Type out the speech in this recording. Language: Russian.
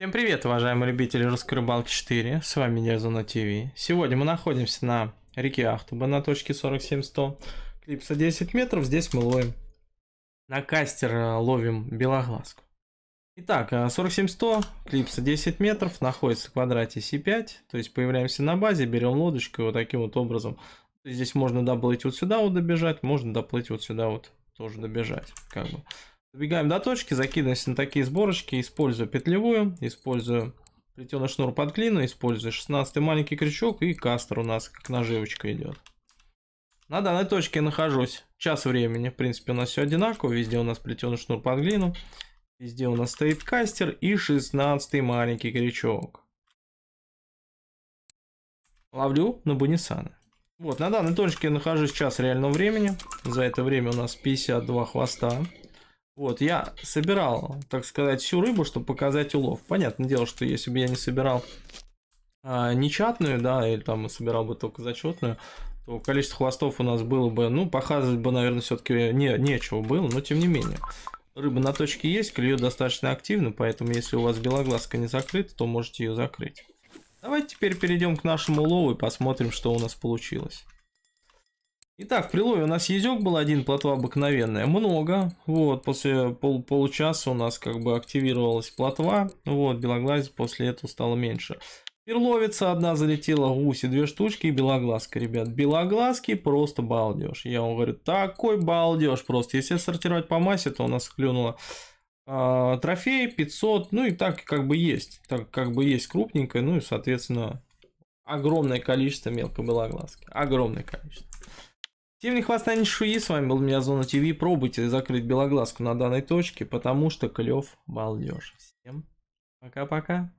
Всем привет, уважаемые любители русской рыбалки 4, с вами Незуна ТВ. Сегодня мы находимся на реке Ахтуба на точке 47 клипса 10 метров, здесь мы ловим на кастер, э, ловим белоглазку. Итак, 47 э, клипса 10 метров, находится в квадрате C5, то есть появляемся на базе, берем лодочку вот таким вот образом. Здесь можно доплыть вот сюда вот добежать, можно доплыть вот сюда вот тоже добежать, как бы. Добегаем до точки, закидываемся на такие сборочки, использую петлевую, использую плетеный шнур под клину, использую 16 маленький крючок и кастер у нас как наживочка идет. На данной точке я нахожусь час времени, в принципе у нас все одинаково, везде у нас плетеный шнур под клину, везде у нас стоит кастер и 16 маленький крючок. Ловлю на бунисаны. Вот, на данной точке я нахожусь час реального времени, за это время у нас 52 хвоста. Вот, я собирал, так сказать, всю рыбу, чтобы показать улов. Понятное дело, что если бы я не собирал а, нечатную, да, или там собирал бы только зачетную, то количество хвостов у нас было бы, ну, показывать бы, наверное, все-таки не, нечего было, но тем не менее. Рыба на точке есть, клюет достаточно активно, поэтому если у вас белоглазка не закрыта, то можете ее закрыть. Давайте теперь перейдем к нашему улову и посмотрим, что у нас получилось. Итак, в прилове у нас язек был один, плотва обыкновенная, много. Вот, после пол, получаса у нас как бы активировалась плотва. Вот, белоглазь после этого стало меньше. Перловица одна залетела, гуси две штучки и белоглазка, ребят. Белоглазки просто балдеж. Я вам говорю, такой балдеж просто. Если сортировать по массе, то у нас клюнуло э, а, трофей 500, ну и так как бы есть. Так как бы есть крупненькая, ну и соответственно огромное количество мелкой белоглазки. Огромное количество. Тем не хвостанет Шуи, с вами был меня Зона ТВ. Пробуйте закрыть белоглазку на данной точке, потому что клев молодежь. Всем пока-пока.